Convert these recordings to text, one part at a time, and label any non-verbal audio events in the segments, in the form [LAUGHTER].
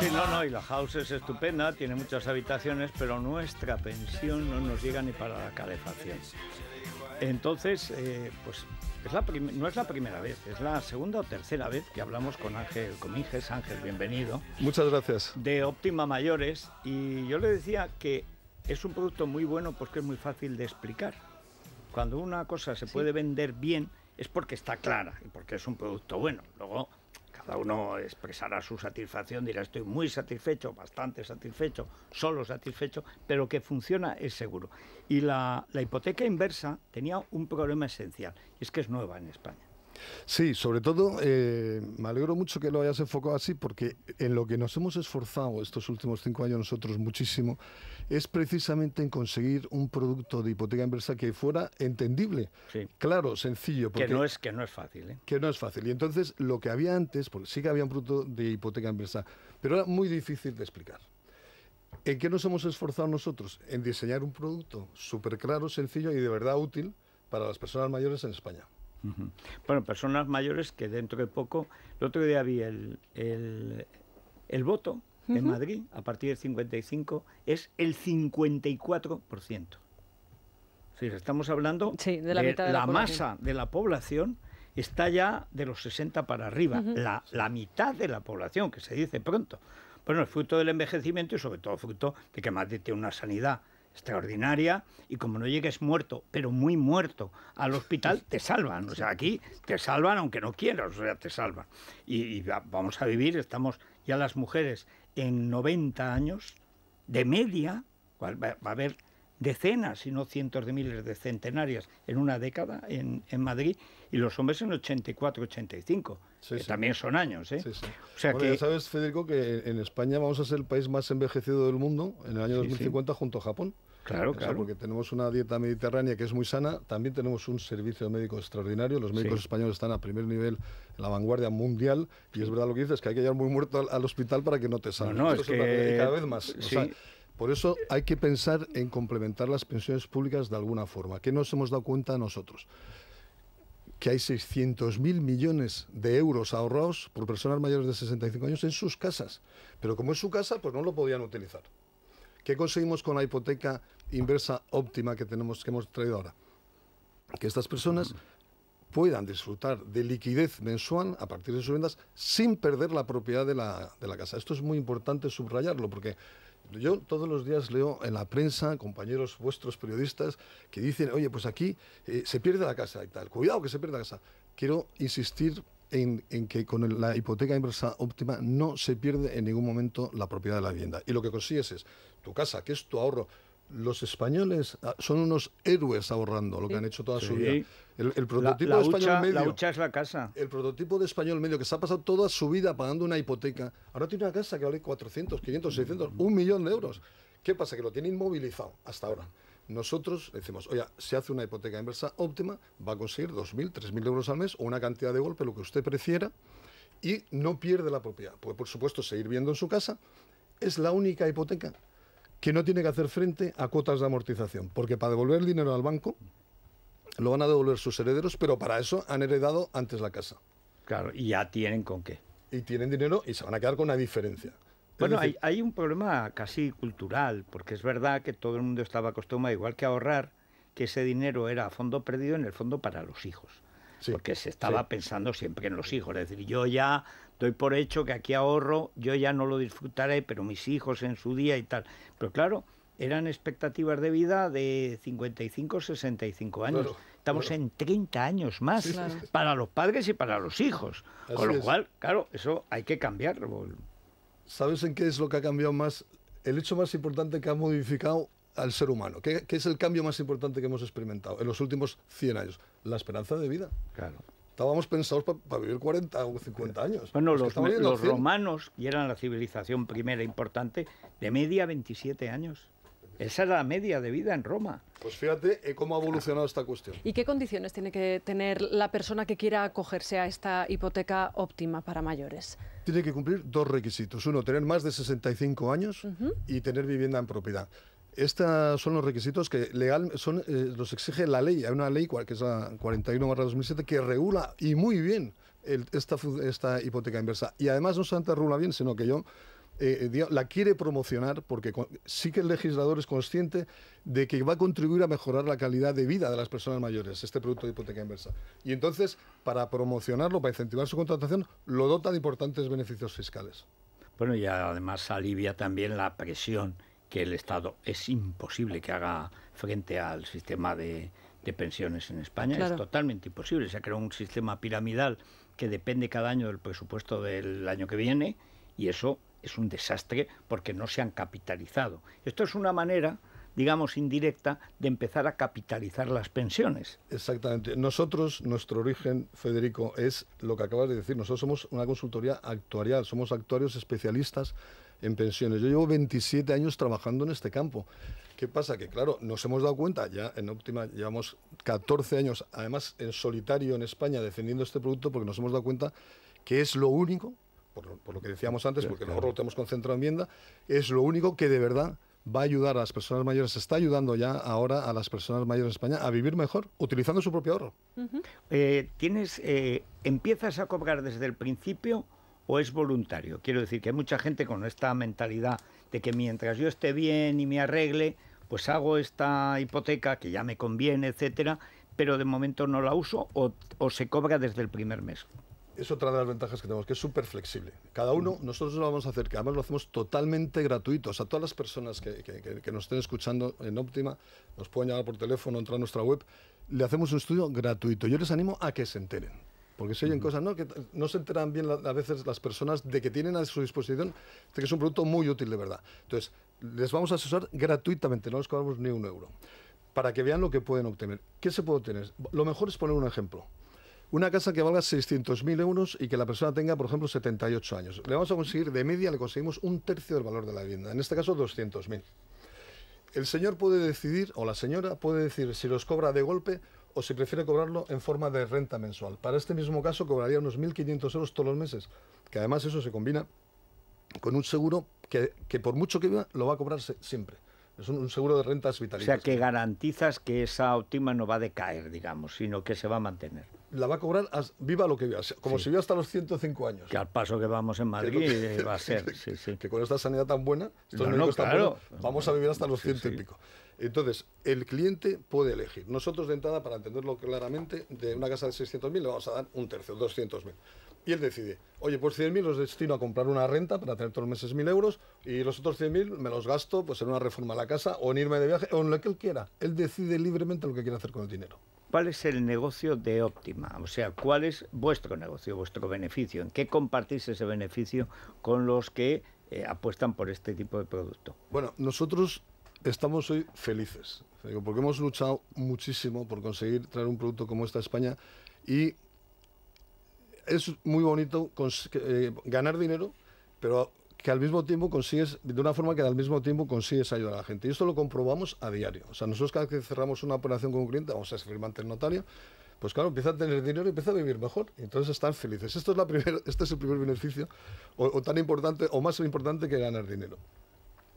Sí, no, no, y la house es estupenda, tiene muchas habitaciones, pero nuestra pensión no nos llega ni para la calefacción. Entonces, eh, pues es la no es la primera vez, es la segunda o tercera vez que hablamos con Ángel Comiges. Ángel, bienvenido. Muchas gracias. De Óptima Mayores. Y yo le decía que es un producto muy bueno porque es muy fácil de explicar. Cuando una cosa se puede vender bien es porque está clara y porque es un producto bueno. Luego cada uno expresará su satisfacción, dirá estoy muy satisfecho, bastante satisfecho, solo satisfecho, pero que funciona es seguro. Y la, hipoteca inversa tenía un problema esencial, y es que es nueva en España. Sí, sobre todo eh, me alegro mucho que lo hayas enfocado así porque en lo que nos hemos esforzado estos últimos cinco años nosotros muchísimo es precisamente en conseguir un producto de hipoteca inversa que fuera entendible, claro, sencillo. Porque, que, no es, que no es fácil. ¿eh? Que no es fácil. Y entonces lo que había antes, porque sí que había un producto de hipoteca inversa, pero era muy difícil de explicar. ¿En qué nos hemos esforzado nosotros? En diseñar un producto súper claro, sencillo y de verdad útil para las personas mayores en España. Bueno, personas mayores que dentro de poco, el otro día vi el, voto en Madrid, a partir del 55, es el 54%. estamos hablando de la, la, masa de la población está ya de los 60 para arriba, la, la, mitad de la población, que se dice pronto. Bueno, es fruto del envejecimiento y sobre todo fruto de que Madrid tiene una sanidad extraordinaria y como no llegues muerto, pero muy muerto al hospital, te salvan. O sea, aquí te salvan aunque no quieras, o sea, te salvan. Y, vamos a vivir, estamos ya las mujeres en 90 años de media, va a haber decenas, si no cientos de miles de centenarias en una década en, Madrid y los hombres en 84, 85, que también son años. ¿eh? ya sabes, Federico, que en España vamos a ser el país más envejecido del mundo en el año 2050 junto a Japón. Claro, claro. porque tenemos una dieta mediterránea que es muy sana, también tenemos un servicio médico extraordinario, los médicos españoles están a primer nivel en la vanguardia mundial y es verdad lo que dices, que hay que llegar muy muerto al, hospital para que no te salga. No, no, es, que... cada vez más. Por eso hay que pensar en complementar las pensiones públicas de alguna forma. ¿Qué nos hemos dado cuenta nosotros? Que hay 600.000 millones de euros ahorrados por personas mayores de 65 años en sus casas. Pero como es su casa, pues no lo podían utilizar. ¿Qué conseguimos con la hipoteca inversa óptima que, tenemos, que hemos traído ahora? Que estas personas puedan disfrutar de liquidez mensual a partir de sus ventas sin perder la propiedad de la casa. Esto es muy importante subrayarlo porque yo todos los días leo en la prensa, compañeros vuestros periodistas, que dicen, oye, pues aquí eh, se pierde la casa y tal. Cuidado que se pierde la casa. Quiero insistir en, en, que con la hipoteca inversa óptima no se pierde en ningún momento la propiedad de la vivienda. Y lo que consigues es tu casa, que es tu ahorro, los españoles ah, son unos héroes ahorrando, lo que han hecho toda su vida. El, prototipo de español medio. la casa. El prototipo de español medio que se ha pasado toda su vida pagando una hipoteca, ahora tiene una casa que vale 400, 500, 600, un millón de euros. ¿Qué pasa? Que lo tiene inmovilizado hasta ahora. Nosotros decimos, oye, si hace una hipoteca inversa óptima, va a conseguir 2.000, 3.000 euros al mes o una cantidad de golpe, lo que usted prefiera, y no pierde la propiedad. Puede, por supuesto, seguir viendo en su casa. Es la única hipoteca que no tiene que hacer frente a cuotas de amortización, porque para devolver el dinero al banco lo van a devolver sus herederos, pero para eso han heredado antes la casa. Claro, y ya tienen con qué. Y tienen dinero y se van a quedar con una diferencia. Bueno, hay, un problema casi cultural, porque es verdad que todo el mundo estaba acostumbrado, igual que ahorrar, que ese dinero era a fondo perdido, en el fondo para los hijos porque se estaba pensando siempre en los hijos. Es decir, yo ya doy por hecho que aquí ahorro, yo ya no lo disfrutaré, pero mis hijos en su día y tal. Pero claro, eran expectativas de vida de 55, 65 años. Estamos en 30 años más para los padres y para los hijos. Con lo cual, claro, eso hay que cambiarlo. ¿Sabes en qué es lo que ha cambiado más? El hecho más importante que ha modificado al ser humano, ...¿qué es el cambio más importante que hemos experimentado en los últimos 100 años la esperanza de vida. Claro. Estábamos pensados para vivir 40 o 50 años. Bueno, los, romanos, y eran la civilización primera importante, de media 27 años. Esa era la media de vida en Roma. Pues fíjate eh, cómo ha evolucionado esta cuestión. ¿Y qué condiciones tiene que tener la persona que quiera acogerse a esta hipoteca óptima para mayores? Tiene que cumplir dos requisitos. Uno, tener más de 65 años y tener vivienda en propiedad. Estos son los requisitos que legal eh, los exige la ley. Hay una ley que es la 41-2007 que regula y muy bien esta, hipoteca inversa. Y además no solamente regula bien, sino que yo eh, eh, la quiere promocionar porque sí que el legislador es consciente de que va a contribuir a mejorar la calidad de vida de las personas mayores, este producto de hipoteca inversa. Y entonces, para promocionarlo, para incentivar su contratación, lo dota de importantes beneficios fiscales. Bueno, y además alivia también la presión que el Estado es imposible que haga frente al sistema de, pensiones en España. Es totalmente imposible. Se ha creado un sistema piramidal que depende cada año del presupuesto del año que viene y eso es un desastre porque no se han capitalizado. Esto es una manera digamos, indirecta de empezar a capitalizar las pensiones. Exactamente. Nosotros, nuestro origen, Federico, es lo que acabas de decir. Nosotros somos una consultoría actuarial, somos actuarios especialistas en pensiones. Yo llevo 27 años trabajando en este campo. ¿Qué pasa? Que claro, nos hemos dado cuenta, ya en óptima llevamos 14 años, además en solitario en España defendiendo este producto porque nos hemos dado cuenta que es lo único, por, lo que decíamos antes, porque nosotros lo tenemos concentrado en vienda es lo único que de verdad va a ayudar a las personas mayores, está ayudando ya ahora a las personas mayores en España a vivir mejor utilizando su propio ahorro. Eh, ¿Tienes, eh, ¿Empiezas a cobrar desde el principio o es voluntario? Quiero decir que hay mucha gente con esta mentalidad de que mientras yo esté bien y me arregle, pues hago esta hipoteca que ya me conviene, etcétera, pero de momento no la uso o se cobra desde el primer mes es otra de las ventajas que tenemos, que es súper flexible. Cada uno, mm. nosotros lo vamos a hacer, que además lo hacemos totalmente gratuito. O sea, todas las personas que, nos estén escuchando en óptima, nos pueden llamar por teléfono, entrar a nuestra web, le hacemos un estudio gratuito. Yo les animo a que se enteren porque se oyen cosas, ¿no? Que no se enteran bien a veces las personas de que tienen a su disposición, de que es un producto muy útil de verdad. Entonces, les vamos a asesorar gratuitamente, no les cobramos ni un euro, para que vean lo que pueden obtener. ¿Qué se puede obtener? Lo mejor es poner un ejemplo. Una casa que valga 600.000 euros y que la persona tenga, por ejemplo, 78 años. Le vamos a conseguir, de media, le conseguimos un tercio del valor de la vivienda, en este caso 200.000. El señor puede decidir, o la señora puede decidir, si los cobra de golpe o si prefiere cobrarlo en forma de renta mensual. Para este mismo caso cobraría unos 1.500 euros todos los meses, que además eso se combina con un seguro que, que por mucho que viva lo va a cobrarse siempre. Es un, seguro de rentas vitalicia. O sea, que garantizas que esa óptima no va a decaer, digamos, sino que se va a mantener la va a cobrar viva lo que viva, como si viva hasta los 105 años. Que al paso que vamos en Madrid eh, va a [LAUGHS] ser. Sí, sí. Que con esta sanidad tan buena, estos no, tan buenos, vamos a vivir hasta los 100 y pico. Entonces, el cliente puede elegir. Nosotros de entrada, para entenderlo claramente, de una casa de 600.000 le vamos a dar un tercio, 200.000. Y él decide, oye, pues 100.000 los destino a comprar una renta para tener todos los meses 1.000 euros y los otros 100.000 me los gasto pues en una reforma a la casa o en irme de viaje o en lo que él quiera. Él decide libremente lo que quiere hacer con el dinero. ¿Cuál es el negocio de Optima? O sea, ¿cuál es vuestro negocio, vuestro beneficio? ¿En qué compartís ese beneficio con los que eh, apuestan por este tipo de producto? Bueno, nosotros estamos hoy felices, porque hemos luchado muchísimo por conseguir traer un producto como este a España y es muy bonito eh, ganar dinero, pero que al mismo tiempo consigues, de una forma que al mismo tiempo consigues ayudar a la gente. Y esto lo comprobamos a diario. O sea, nosotros cada vez que cerramos una operación con un cliente, vamos a ser firmante el notario, pues claro, empieza a tener dinero y empieza a vivir mejor. Y entonces están felices. Esto es la [LAUGHS] este es el primer beneficio, o tan importante, o más importante que ganar dinero.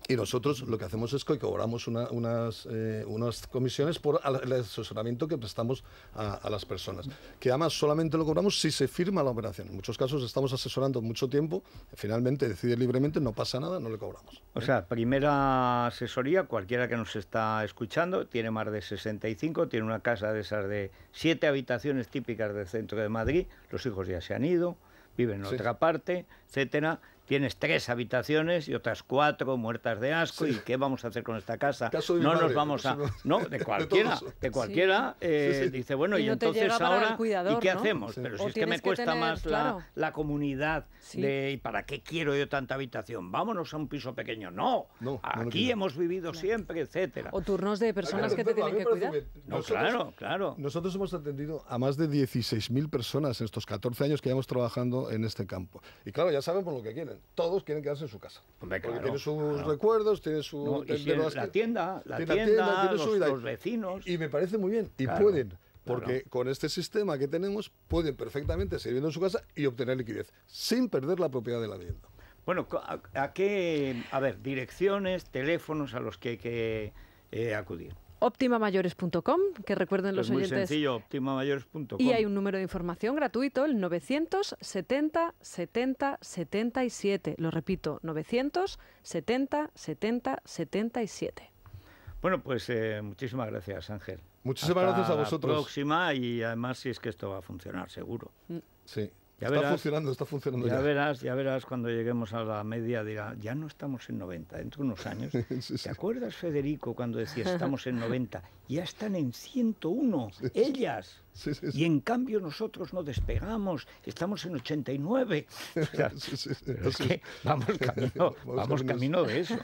Y nosotros lo que hacemos es que cobramos unas, eh, unas comisiones por el asesoramiento que prestamos a, las personas. Que además solamente lo cobramos si se firma la operación. En muchos casos estamos asesorando mucho tiempo, finalmente decide libremente, no pasa nada, no le cobramos. O ¿eh? sea, primera asesoría, cualquiera que nos está escuchando, tiene más de 65, tiene una casa de esas de siete habitaciones típicas del centro de Madrid, los hijos ya se han ido, viven en otra parte, etcétera tienes tres habitaciones y otras cuatro muertas de asco y qué vamos a hacer con esta casa no nos vamos a no [LAUGHS] de cualquiera de cualquiera eh, dice bueno y, entonces ahora y qué hacemos pero si es que me cuesta más la, comunidad ¿y para qué quiero yo tanta habitación vámonos a un piso pequeño no, aquí hemos vivido siempre etcétera o turnos de personas que te tienen que cuidar No, claro claro nosotros hemos atendido a más de 16.000 personas en estos 14 años que llevamos trabajando en este campo y claro ya saben por lo que quieren todos quieren quedarse en su casa. porque tiene sus recuerdos, tiene su... la, tienda, la tienda, los, vecinos. Y me parece muy bien, y pueden. Porque con este sistema que tenemos pueden perfectamente seguir viviendo en su casa y obtener liquidez, sin perder la propiedad de la vivienda. Bueno, ¿a, qué, a ver, direcciones, teléfonos a los que hay que eh, acudir? optimamayores.com, que recuerden los es muy sencillo, optimamayores.com. Y hay un número de información gratuito, el 970 70 77. Lo repito, 970 70 77. Bueno, pues eh, muchísimas gracias, Ángel. Muchísimas gracias a vosotros. La próxima y además si es que esto va a funcionar, seguro. Mm. Sí. Ya está verás, funcionando, está funcionando. Ya, verás, ya verás cuando lleguemos a la media, dirá, ya no estamos en 90, dentro de unos años. [LAUGHS] ¿Te acuerdas, Federico, cuando decía estamos en 90? [LAUGHS] Ya están en 101, ellas. Y en cambio nosotros no despegamos, estamos en 89. [LAUGHS] Es que [LAUGHS] vamos camino, vamos camino de eso.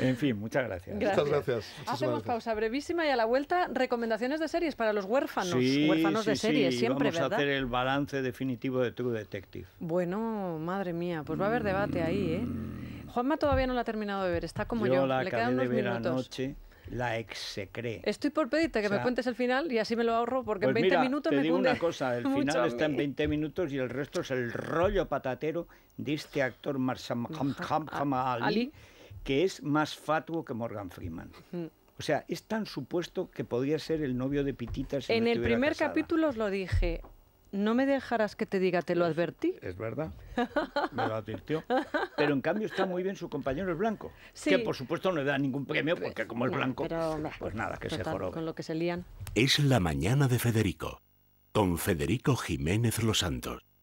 En fin, muchas gracias. Muchas gracias. Hacemos pausa brevísima y a la vuelta recomendaciones de series para los huérfanos, huérfanos de series, siempre, vamos a hacer el balance definitivo de True Detective. Bueno, madre mía, pues va a haber debate ahí, ¿eh? Mm. Juanma todavía no la ha terminado de ver, está como yo, le quedan unos minutos la execré. Estoy por pedirte que me cuentes el final y así me lo ahorro porque pues en 20 mira, minutos te digo una cosa, el [LAUGHS] final está en 20 minutos y el resto es el rollo patatero de este actor Ali, que es más fatuo que Morgan Freeman. O sea, es tan supuesto que podría ser el novio de Pitita En el primer capítulo os lo dije no me dejarás que te diga, te lo advertí. Es verdad, [LAUGHS] me lo advirtió. Pero en cambio está muy bien su compañero el blanco, que por supuesto no le da ningún premio pues, porque como es blanco, pues nada, que se joró. Con lo que se Es la mañana de Federico, con Federico Jiménez Los Santos.